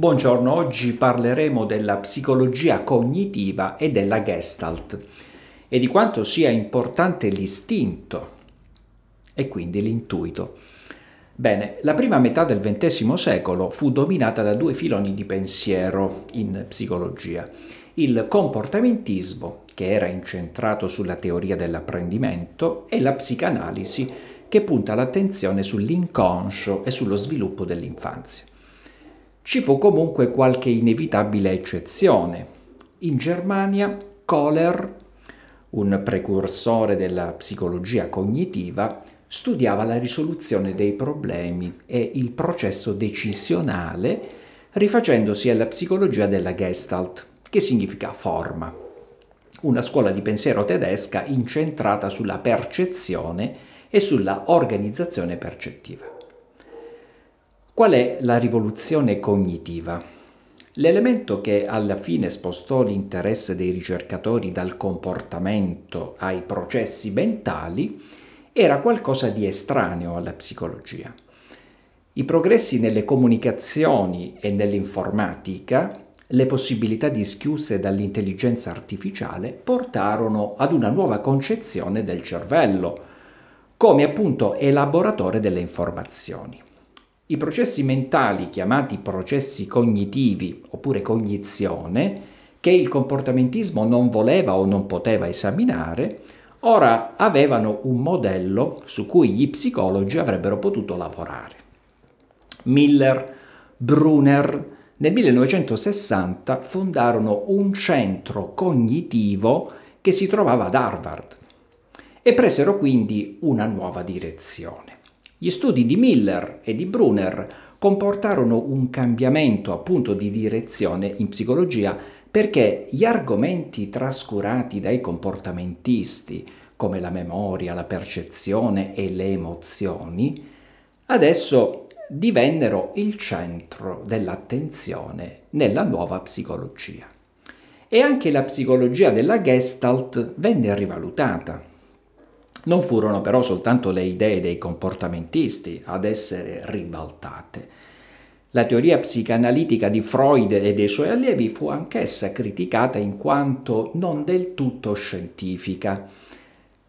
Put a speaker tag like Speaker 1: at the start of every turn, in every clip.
Speaker 1: Buongiorno, oggi parleremo della psicologia cognitiva e della Gestalt e di quanto sia importante l'istinto e quindi l'intuito. Bene, la prima metà del XX secolo fu dominata da due filoni di pensiero in psicologia. Il comportamentismo, che era incentrato sulla teoria dell'apprendimento, e la psicanalisi, che punta l'attenzione sull'inconscio e sullo sviluppo dell'infanzia. Ci fu comunque qualche inevitabile eccezione. In Germania, Kohler, un precursore della psicologia cognitiva, studiava la risoluzione dei problemi e il processo decisionale rifacendosi alla psicologia della Gestalt, che significa forma, una scuola di pensiero tedesca incentrata sulla percezione e sulla organizzazione percettiva. Qual è la rivoluzione cognitiva? L'elemento che alla fine spostò l'interesse dei ricercatori dal comportamento ai processi mentali era qualcosa di estraneo alla psicologia. I progressi nelle comunicazioni e nell'informatica, le possibilità dischiuse dall'intelligenza artificiale portarono ad una nuova concezione del cervello, come appunto elaboratore delle informazioni. I processi mentali, chiamati processi cognitivi oppure cognizione, che il comportamentismo non voleva o non poteva esaminare, ora avevano un modello su cui gli psicologi avrebbero potuto lavorare. Miller, Brunner nel 1960 fondarono un centro cognitivo che si trovava ad Harvard e presero quindi una nuova direzione. Gli studi di Miller e di Brunner comportarono un cambiamento appunto di direzione in psicologia perché gli argomenti trascurati dai comportamentisti, come la memoria, la percezione e le emozioni, adesso divennero il centro dell'attenzione nella nuova psicologia. E anche la psicologia della Gestalt venne rivalutata. Non furono però soltanto le idee dei comportamentisti ad essere ribaltate. La teoria psicanalitica di Freud e dei suoi allievi fu anch'essa criticata in quanto non del tutto scientifica.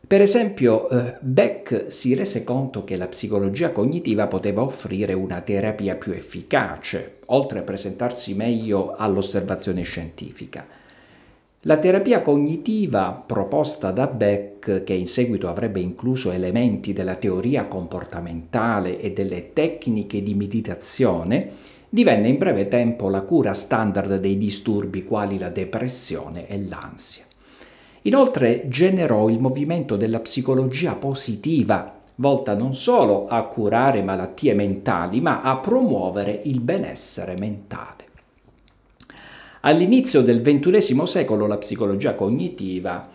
Speaker 1: Per esempio, eh, Beck si rese conto che la psicologia cognitiva poteva offrire una terapia più efficace, oltre a presentarsi meglio all'osservazione scientifica. La terapia cognitiva proposta da Beck, che in seguito avrebbe incluso elementi della teoria comportamentale e delle tecniche di meditazione, divenne in breve tempo la cura standard dei disturbi quali la depressione e l'ansia. Inoltre generò il movimento della psicologia positiva, volta non solo a curare malattie mentali, ma a promuovere il benessere mentale. All'inizio del XXI secolo la psicologia cognitiva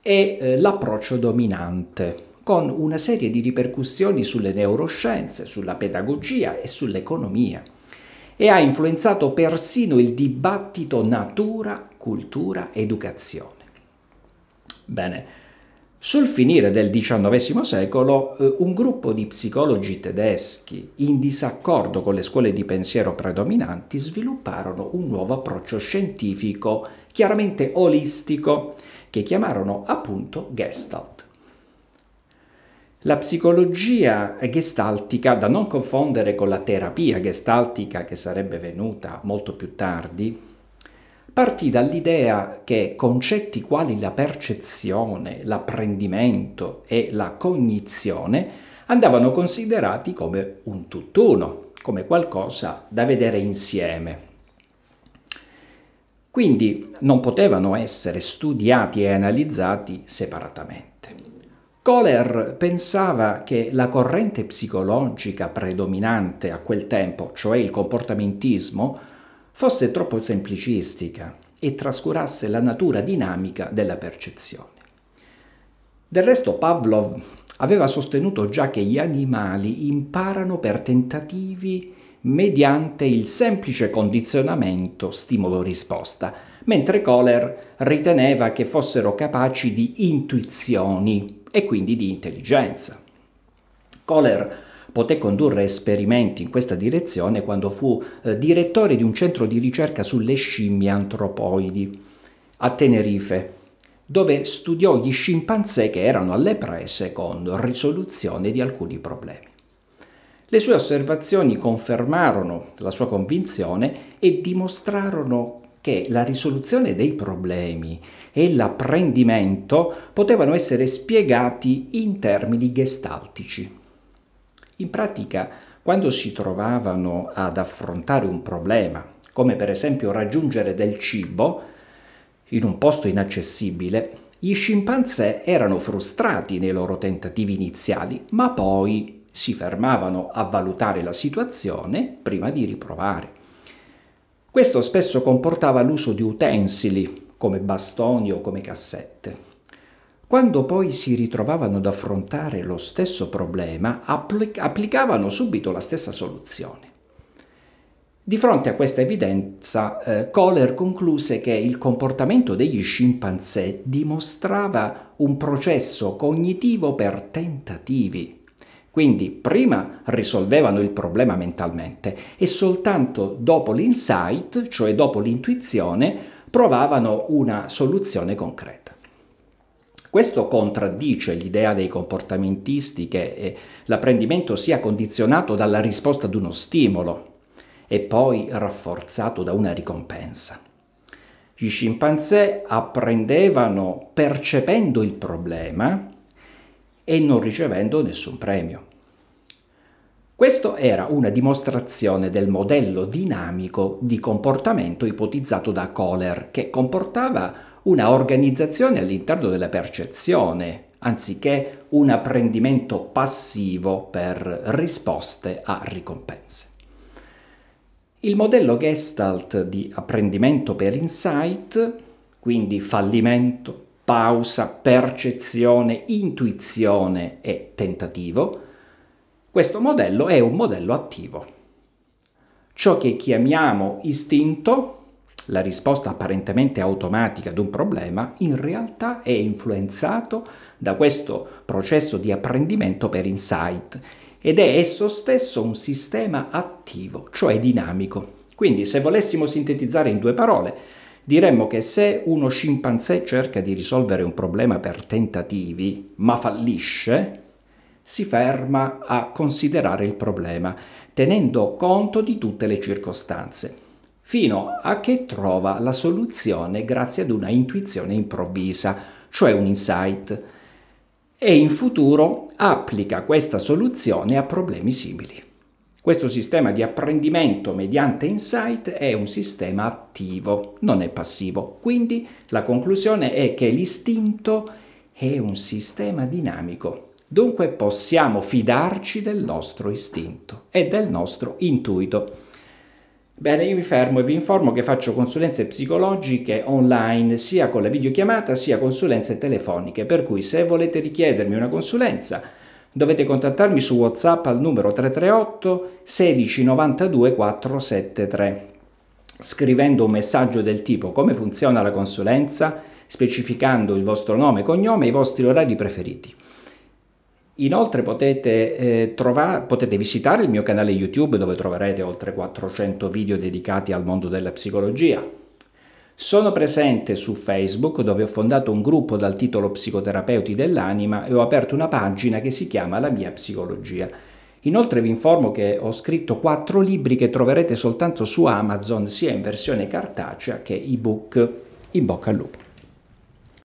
Speaker 1: è eh, l'approccio dominante con una serie di ripercussioni sulle neuroscienze, sulla pedagogia e sull'economia e ha influenzato persino il dibattito natura, cultura, educazione. Bene, sul finire del XIX secolo eh, un gruppo di psicologi tedeschi in disaccordo con le scuole di pensiero predominanti svilupparono un nuovo approccio scientifico chiaramente olistico che chiamarono appunto Gestalt. La psicologia gestaltica, da non confondere con la terapia gestaltica che sarebbe venuta molto più tardi, partì dall'idea che concetti quali la percezione, l'apprendimento e la cognizione andavano considerati come un tutt'uno, come qualcosa da vedere insieme. Quindi non potevano essere studiati e analizzati separatamente. Kohler pensava che la corrente psicologica predominante a quel tempo, cioè il comportamentismo, fosse troppo semplicistica e trascurasse la natura dinamica della percezione. Del resto Pavlov aveva sostenuto già che gli animali imparano per tentativi mediante il semplice condizionamento stimolo-risposta, mentre Kohler riteneva che fossero capaci di intuizioni e quindi di intelligenza. Kohler poté condurre esperimenti in questa direzione quando fu eh, direttore di un centro di ricerca sulle scimmie antropoidi a Tenerife, dove studiò gli scimpanzé che erano alle prese con risoluzione di alcuni problemi. Le sue osservazioni confermarono la sua convinzione e dimostrarono che la risoluzione dei problemi e l'apprendimento potevano essere spiegati in termini gestaltici. In pratica, quando si trovavano ad affrontare un problema, come per esempio raggiungere del cibo in un posto inaccessibile, gli scimpanzé erano frustrati nei loro tentativi iniziali, ma poi si fermavano a valutare la situazione prima di riprovare. Questo spesso comportava l'uso di utensili come bastoni o come cassette. Quando poi si ritrovavano ad affrontare lo stesso problema, applic applicavano subito la stessa soluzione. Di fronte a questa evidenza, eh, Kohler concluse che il comportamento degli scimpanzé dimostrava un processo cognitivo per tentativi. Quindi prima risolvevano il problema mentalmente e soltanto dopo l'insight, cioè dopo l'intuizione, provavano una soluzione concreta. Questo contraddice l'idea dei comportamentisti che eh, l'apprendimento sia condizionato dalla risposta ad uno stimolo e poi rafforzato da una ricompensa. Gli scimpanzé apprendevano percependo il problema e non ricevendo nessun premio. Questo era una dimostrazione del modello dinamico di comportamento ipotizzato da Kohler, che comportava una organizzazione all'interno della percezione, anziché un apprendimento passivo per risposte a ricompense. Il modello Gestalt di apprendimento per insight, quindi fallimento, pausa, percezione, intuizione e tentativo, questo modello è un modello attivo. Ciò che chiamiamo istinto la risposta apparentemente automatica ad un problema in realtà è influenzato da questo processo di apprendimento per insight ed è esso stesso un sistema attivo, cioè dinamico. Quindi se volessimo sintetizzare in due parole, diremmo che se uno scimpanzé cerca di risolvere un problema per tentativi, ma fallisce, si ferma a considerare il problema, tenendo conto di tutte le circostanze fino a che trova la soluzione grazie ad una intuizione improvvisa, cioè un insight, e in futuro applica questa soluzione a problemi simili. Questo sistema di apprendimento mediante insight è un sistema attivo, non è passivo. Quindi la conclusione è che l'istinto è un sistema dinamico. Dunque possiamo fidarci del nostro istinto e del nostro intuito. Bene, io mi fermo e vi informo che faccio consulenze psicologiche online sia con la videochiamata sia consulenze telefoniche, per cui se volete richiedermi una consulenza dovete contattarmi su WhatsApp al numero 338 16 92 473 scrivendo un messaggio del tipo come funziona la consulenza, specificando il vostro nome, e cognome e i vostri orari preferiti. Inoltre potete, eh, trovare, potete, visitare il mio canale YouTube dove troverete oltre 400 video dedicati al mondo della psicologia. Sono presente su Facebook dove ho fondato un gruppo dal titolo Psicoterapeuti dell'anima e ho aperto una pagina che si chiama La mia psicologia. Inoltre vi informo che ho scritto quattro libri che troverete soltanto su Amazon sia in versione cartacea che ebook. In bocca al lupo.